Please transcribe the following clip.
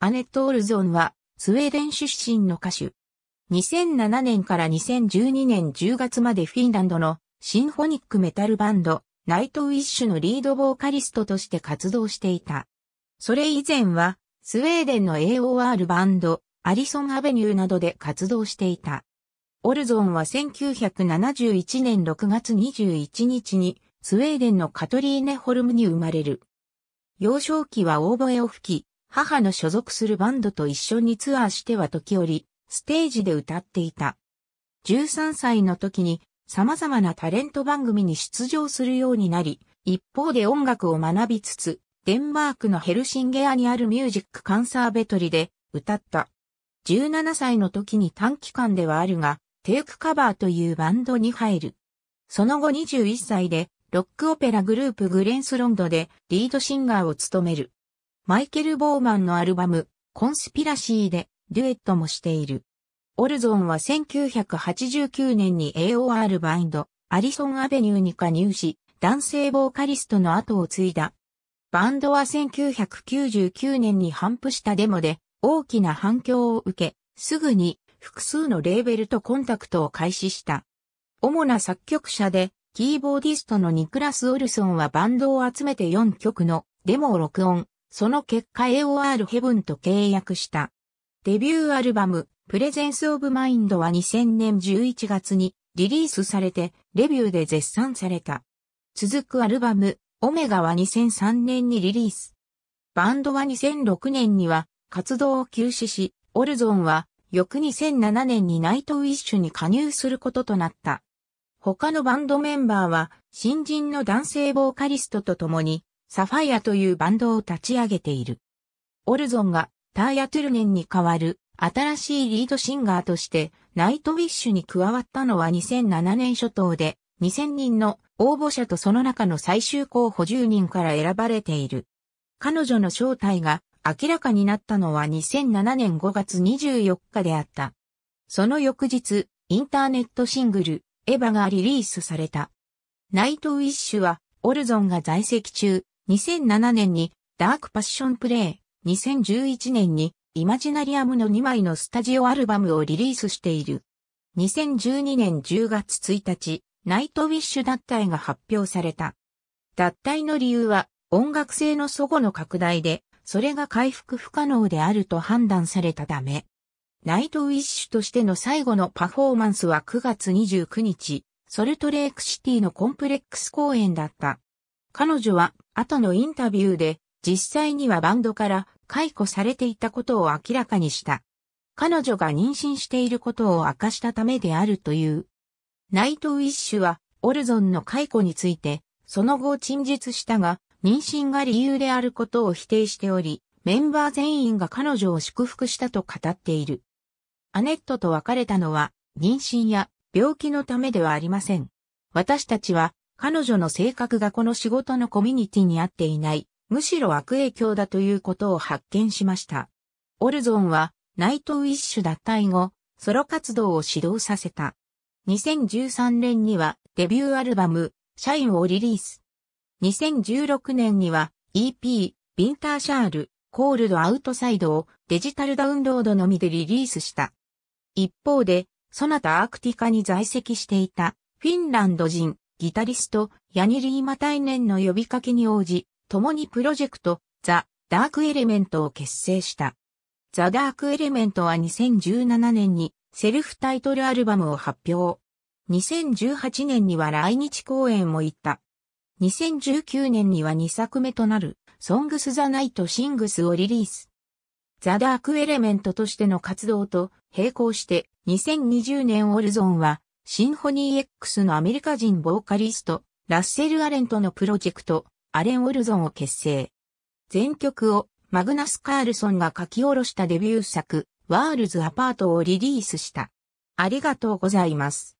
アネット・オルゾンは、スウェーデン出身の歌手。2007年から2012年10月までフィンランドのシンフォニックメタルバンド、ナイトウィッシュのリードボーカリストとして活動していた。それ以前は、スウェーデンの AOR バンド、アリソン・アベニューなどで活動していた。オルゾンは1971年6月21日に、スウェーデンのカトリーネ・ホルムに生まれる。幼少期はオーボエを吹き、母の所属するバンドと一緒にツアーしては時折、ステージで歌っていた。13歳の時に様々なタレント番組に出場するようになり、一方で音楽を学びつつ、デンマークのヘルシンゲアにあるミュージックカンサーベトリで歌った。17歳の時に短期間ではあるが、テイクカバーというバンドに入る。その後21歳でロックオペラグループグレンスロンドでリードシンガーを務める。マイケル・ボーマンのアルバム、コンスピラシーでデュエットもしている。オルゾンは1989年に AOR バインド、アリソン・アベニューに加入し、男性ボーカリストの後を継いだ。バンドは1999年に反布したデモで大きな反響を受け、すぐに複数のレーベルとコンタクトを開始した。主な作曲者で、キーボーディストのニクラス・オルソンはバンドを集めて4曲のデモを録音、その結果 AOR ヘブンと契約した。デビューアルバム、プレゼンスオブマインドは2000年11月にリリースされて、レビューで絶賛された。続くアルバム、オメガは2003年にリリース。バンドは2006年には活動を休止し、オルゾンは翌2007年にナイトウィッシュに加入することとなった。他のバンドメンバーは新人の男性ボーカリストと共にサファイアというバンドを立ち上げている。オルゾンがターヤ・トゥルネンに代わる新しいリードシンガーとしてナイトウィッシュに加わったのは2007年初頭で2000人の応募者とその中の最終候補10人から選ばれている。彼女の正体が明らかになったのは2007年5月24日であった。その翌日、インターネットシングル、エヴァがリリースされた。ナイトウィッシュは、オルゾンが在籍中、2007年にダークパッションプレイ、2011年にイマジナリアムの2枚のスタジオアルバムをリリースしている。2012年10月1日、ナイトウィッシュ脱退が発表された。脱退の理由は音楽性の祖語の拡大で、それが回復不可能であると判断されたため。ナイトウィッシュとしての最後のパフォーマンスは9月29日、ソルトレークシティのコンプレックス公演だった。彼女は後のインタビューで実際にはバンドから解雇されていたことを明らかにした。彼女が妊娠していることを明かしたためであるという。ナイトウィッシュはオルゾンの解雇について、その後陳述したが、妊娠が理由であることを否定しており、メンバー全員が彼女を祝福したと語っている。アネットと別れたのは、妊娠や病気のためではありません。私たちは彼女の性格がこの仕事のコミュニティに合っていない、むしろ悪影響だということを発見しました。オルゾンは、ナイトウィッシュ脱退後、ソロ活動を指導させた。2013年にはデビューアルバム、シャインをリリース。2016年には EP、ビンターシャール、コールドアウトサイドをデジタルダウンロードのみでリリースした。一方で、ソナタアークティカに在籍していたフィンランド人ギタリスト、ヤニリー・マ対面の呼びかけに応じ、共にプロジェクト、ザ・ダーク・エレメントを結成した。ザ・ダーク・エレメントは2017年にセルフタイトルアルバムを発表。2018年には来日公演も行った。2019年には2作目となる、ソングス・ザ・ナイト・シングスをリリース。ザ・ダーク・エレメントとしての活動と並行して、2020年オルゾンはシンフォニー X のアメリカ人ボーカリスト、ラッセル・アレンとのプロジェクト、アレン・オルゾンを結成。全曲をマグナス・カールソンが書き下ろしたデビュー作、ワールズ・アパートをリリースした。ありがとうございます。